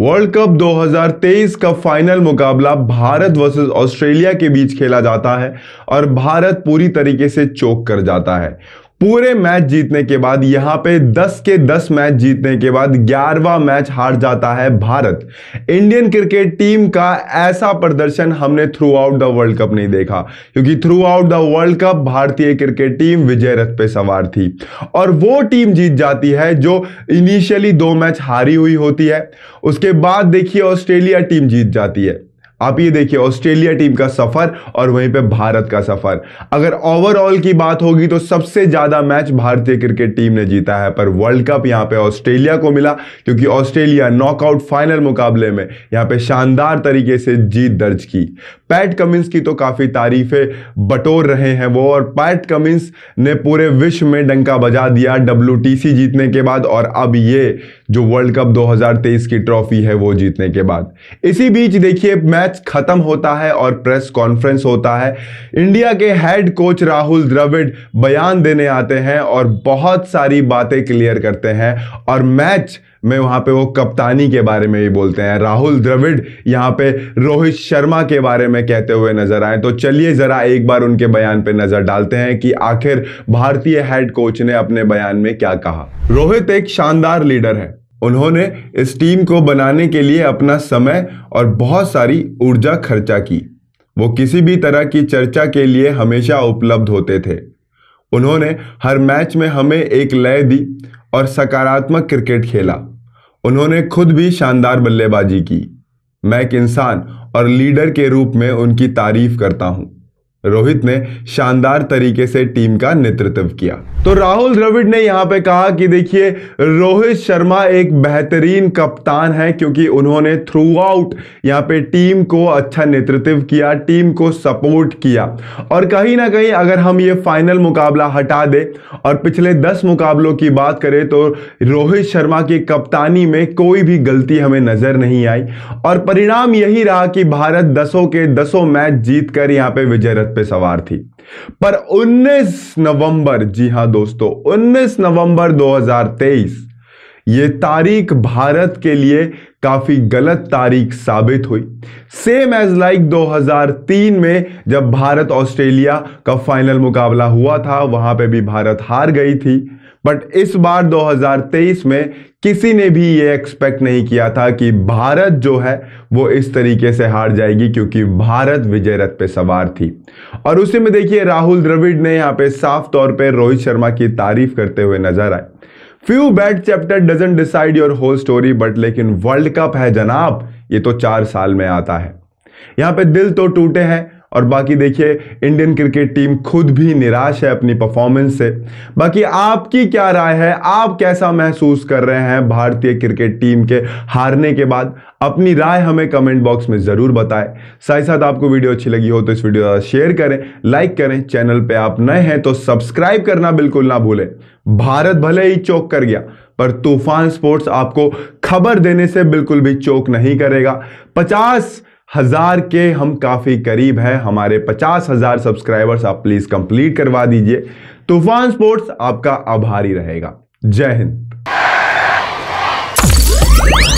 world cup 2023 का final मुकाबला Bharat versus Australia के बीच खेला जाता है और भारत पूरी तरीके से चोक कर जाता है पूरे मैच जीतने के बाद यहां पे 10 के 10 मैच जीतने के बाद ग्यारहवा मैच हार जाता है भारत इंडियन क्रिकेट टीम का ऐसा प्रदर्शन हमने throughout the world cup नहीं देखा क्योंकि throughout the world cup भारतीय क्रिकेट टीम विजय रथ पे सवार थी और वो टीम जीत जाती है जो इनिशियली दो मैच हारी हुई होती है उसके बाद देखिए ऑस्ट्रेलिया टीम जीत जाती है आप ये देखिए ऑस्ट्रेलिया टीम का सफर और वहीं पे भारत का सफर अगर ओवरऑल की बात होगी तो सबसे ज्यादा मैच भारतीय क्रिकेट टीम ने जीता है पर वर्ल्ड कप यहां पे ऑस्ट्रेलिया को मिला क्योंकि ऑस्ट्रेलिया नॉकआउट फाइनल मुकाबले में यहां पे शानदार तरीके से जीत दर्ज की पैट कमिंस की तो काफी तारीफें बटोर रहे हैं वो और पैट कमिंस ने पूरे विश्व में डंका बजा दिया डब्ल्यू जीतने के बाद और अब ये जो वर्ल्ड कप दो की ट्रॉफी है वो जीतने के बाद इसी बीच देखिए मैच मैच खत्म होता है और प्रेस कॉन्फ्रेंस होता है इंडिया के हेड कोच राहुल द्रविड़ बयान देने आते हैं और बहुत सारी बातें क्लियर करते हैं और मैच में वहां पे वो कप्तानी के बारे में भी बोलते हैं राहुल द्रविड़ यहाँ पे रोहित शर्मा के बारे में कहते हुए नजर आए तो चलिए ज़रा एक बार उनके बयान पे नज़र डालते हैं कि आखिर भारतीय हेड कोच ने अपने बयान में क्या कहा रोहित एक शानदार लीडर है उन्होंने इस टीम को बनाने के लिए अपना समय और बहुत सारी ऊर्जा खर्चा की वो किसी भी तरह की चर्चा के लिए हमेशा उपलब्ध होते थे उन्होंने हर मैच में हमें एक लय दी और सकारात्मक क्रिकेट खेला उन्होंने खुद भी शानदार बल्लेबाजी की मैं एक इंसान और लीडर के रूप में उनकी तारीफ करता हूँ रोहित ने शानदार तरीके से टीम का नेतृत्व किया तो राहुल द्रविड़ ने यहां पे कहा कि देखिए रोहित शर्मा एक बेहतरीन कप्तान है क्योंकि उन्होंने थ्रू आउट यहां पे टीम को अच्छा नेतृत्व किया टीम को सपोर्ट किया और कहीं ना कहीं अगर हम ये फाइनल मुकाबला हटा दे और पिछले दस मुकाबलों की बात करें तो रोहित शर्मा की कप्तानी में कोई भी गलती हमें नजर नहीं आई और परिणाम यही रहा कि भारत दसों के दसों मैच जीत कर पर पे विजय रथ पे सवार थी पर 19 नवंबर जी हां दोस्तों 19 नवंबर 2023 ये तारीख भारत के लिए काफी गलत तारीख साबित हुई सेम एज लाइक 2003 में जब भारत ऑस्ट्रेलिया का फाइनल मुकाबला हुआ था वहां पे भी भारत हार गई थी बट इस बार 2023 में किसी ने भी ये एक्सपेक्ट नहीं किया था कि भारत जो है वो इस तरीके से हार जाएगी क्योंकि भारत विजय रथ पे सवार थी और उसी में देखिए राहुल द्रविड़ ने यहाँ पे साफ तौर पे रोहित शर्मा की तारीफ करते हुए नजर आए few bad chapter doesn't decide your whole story but लेकिन वर्ल्ड कप है जनाब ये तो चार साल में आता है यहाँ पे दिल तो टूटे हैं और बाकी देखिए इंडियन क्रिकेट टीम खुद भी निराश है अपनी परफॉर्मेंस से बाकी आपकी क्या राय है आप कैसा महसूस कर रहे हैं भारतीय क्रिकेट टीम के हारने के बाद अपनी राय हमें कमेंट बॉक्स में ज़रूर बताएं साथ साथ आपको वीडियो अच्छी लगी हो तो इस वीडियो का शेयर करें लाइक करें चैनल पर आप नए हैं तो सब्सक्राइब करना बिल्कुल ना भूलें भारत भले ही चौक कर गया पर तूफान स्पोर्ट्स आपको खबर देने से बिल्कुल भी चौक नहीं करेगा पचास हज़ार के हम काफ़ी करीब हैं हमारे पचास हज़ार सब्सक्राइबर्स आप प्लीज़ कंप्लीट करवा दीजिए तूफान स्पोर्ट्स आपका आभारी रहेगा जय हिंद